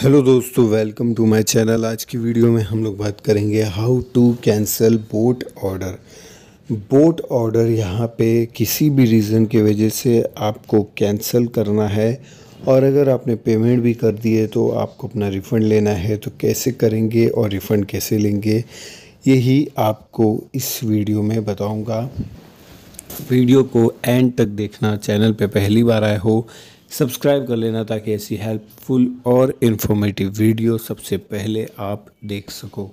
hello दोस्तों welcome to my channel आज की वीडियो में हम लोग बात करेंगे how to cancel boat order boat order यहाँ पे किसी भी रीज़न के वजह से आपको कैंसिल करना है और अगर आपने पेमेंट भी कर दी है तो आपको अपना रिफ़ंड लेना है तो कैसे करेंगे और रिफ़ंड कैसे लेंगे यही आपको इस वीडियो में बताऊँगा वीडियो को एंड तक देखना चैनल पर पहली बार आए हो सब्सक्राइब कर लेना ताकि ऐसी हेल्पफुल और इन्फॉर्मेटिव वीडियो सबसे पहले आप देख सको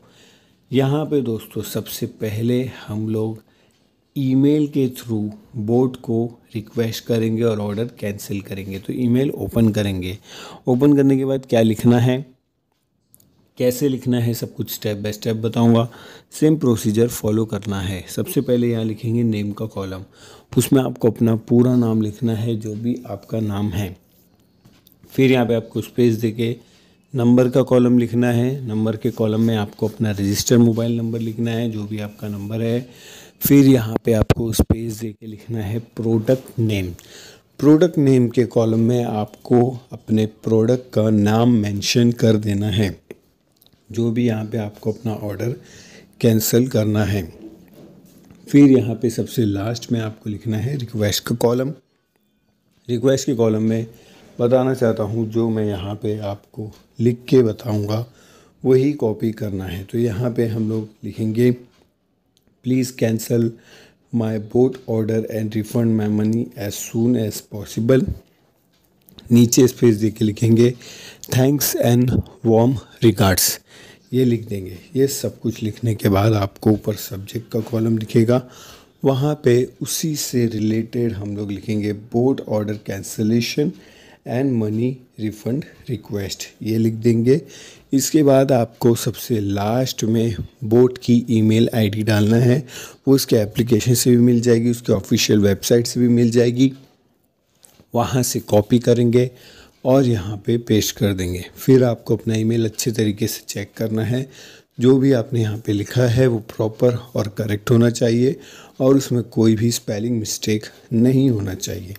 यहाँ पे दोस्तों सबसे पहले हम लोग ईमेल के थ्रू बोट को रिक्वेस्ट करेंगे और ऑर्डर कैंसिल करेंगे तो ईमेल ओपन करेंगे ओपन करने के बाद क्या लिखना है कैसे लिखना है सब कुछ स्टेप बाय स्टेप बताऊंगा सेम प्रोसीजर फॉलो करना है सबसे पहले यहाँ लिखेंगे नेम का कॉलम उसमें आपको अपना पूरा नाम लिखना है जो भी आपका नाम है फिर यहाँ पे आपको स्पेस दे के नंबर का कॉलम लिखना है नंबर के कॉलम में आपको अपना रजिस्टर मोबाइल नंबर लिखना है जो भी आपका नंबर है फिर यहाँ पर आपको स्पेस दे के लिखना है प्रोडक्ट नेम प्रोडक्ट नेम के कॉलम में आपको अपने प्रोडक्ट का नाम मेंशन कर देना है जो भी यहाँ पे आपको अपना ऑर्डर कैंसिल करना है फिर यहाँ पे सबसे लास्ट में आपको लिखना है रिक्वेस्ट का कॉलम रिक्वेस्ट के कॉलम में बताना चाहता हूँ जो मैं यहाँ पे आपको लिख के बताऊँगा वही कॉपी करना है तो यहाँ पे हम लोग लिखेंगे please cancel my boAt order and refund my money as soon as possible नीचे स्पेस दे के लिखेंगे थैंक्स एंड वॉम रिगार्ड्स ये लिख देंगे ये सब कुछ लिखने के बाद आपको ऊपर सब्जेक्ट का कॉलम लिखेगा वहाँ पे उसी से रिलेटेड हम लोग लिखेंगे boAt order cancellation and money refund request ये लिख देंगे इसके बाद आपको सबसे लास्ट में बोट की ईमेल आईडी डालना है वो उसके एप्लीकेशन से भी मिल जाएगी उसके ऑफिशियल वेबसाइट से भी मिल जाएगी वहाँ से कॉपी करेंगे और यहाँ पे पेश कर देंगे फिर आपको अपना ईमेल अच्छे तरीके से चेक करना है जो भी आपने यहाँ पे लिखा है वो प्रॉपर और करेक्ट होना चाहिए और उसमें कोई भी स्पेलिंग मिस्टेक नहीं होना चाहिए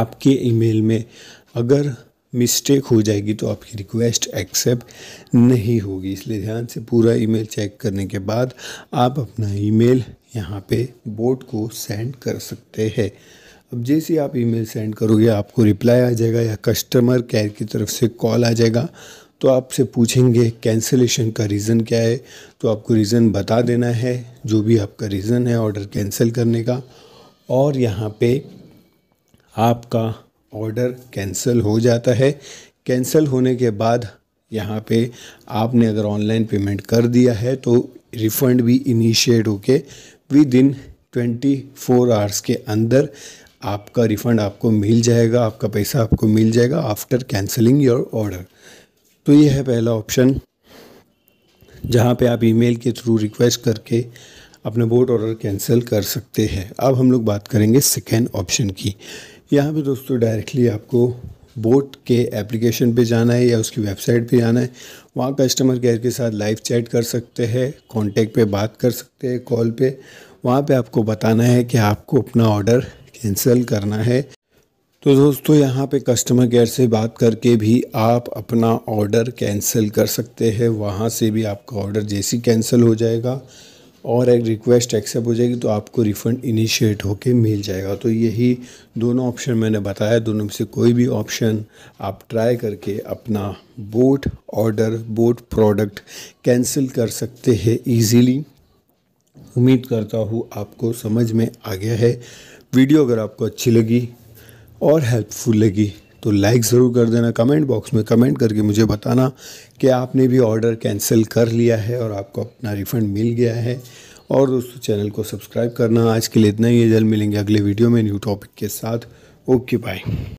आपके ईमेल में अगर मिस्टेक हो जाएगी तो आपकी रिक्वेस्ट एक्सेप्ट नहीं होगी इसलिए ध्यान से पूरा ईमेल चेक करने के बाद आप अपना ईमेल यहाँ पे बोर्ड को सेंड कर सकते हैं अब जैसे आप ईमेल सेंड करोगे आपको रिप्लाई आ जाएगा या कस्टमर केयर की तरफ से कॉल आ जाएगा तो आपसे पूछेंगे कैंसिलेशन का रीज़न क्या है तो आपको रीज़न बता देना है जो भी आपका रीज़न है ऑर्डर कैंसिल करने का और यहाँ पे आपका ऑर्डर कैंसिल हो जाता है कैंसिल होने के बाद यहाँ पे आपने अगर ऑनलाइन पेमेंट कर दिया है तो रिफ़ंड भी इनिशिएट होके within twenty four hours के अंदर आपका रिफ़ंड आपको मिल जाएगा आपका पैसा आपको मिल जाएगा आफ्टर कैंसलिंग योर ऑर्डर तो ये है पहला ऑप्शन जहाँ पे आप ईमेल के थ्रू रिक्वेस्ट करके अपना बोट ऑर्डर कैंसिल कर सकते हैं अब हम लोग बात करेंगे सेकेंड ऑप्शन की यहाँ पे दोस्तों डायरेक्टली आपको बोट के एप्लीकेशन पे जाना है या उसकी वेबसाइट पे जाना है वहाँ कस्टमर केयर के साथ लाइव चैट कर सकते हैं कॉन्टेक्ट पे बात कर सकते हैं कॉल पे वहाँ पे आपको बताना है कि आपको अपना ऑर्डर कैंसिल करना है तो दोस्तों यहाँ पे कस्टमर केयर से बात करके भी आप अपना ऑर्डर कैंसिल कर सकते हैं वहाँ से भी आपका ऑर्डर जैसी कैंसिल हो जाएगा और एक रिक्वेस्ट एक्सेप्ट हो जाएगी तो आपको रिफ़ंड इनिशिएट होके मिल जाएगा तो यही दोनों ऑप्शन मैंने बताया दोनों में से कोई भी ऑप्शन आप ट्राई करके अपना boAt order boAt product cancel कर सकते हैं ईज़ीली उम्मीद करता हूँ आपको समझ में आ गया है वीडियो अगर आपको अच्छी लगी और हेल्पफुल लगी तो लाइक ज़रूर कर देना कमेंट बॉक्स में कमेंट करके मुझे बताना कि आपने भी ऑर्डर कैंसिल कर लिया है और आपको अपना रिफ़ंड मिल गया है और दोस्तों चैनल को सब्सक्राइब करना आज के लिए इतना ही जल्द मिलेंगे अगले वीडियो में न्यू टॉपिक के साथ ओके बाय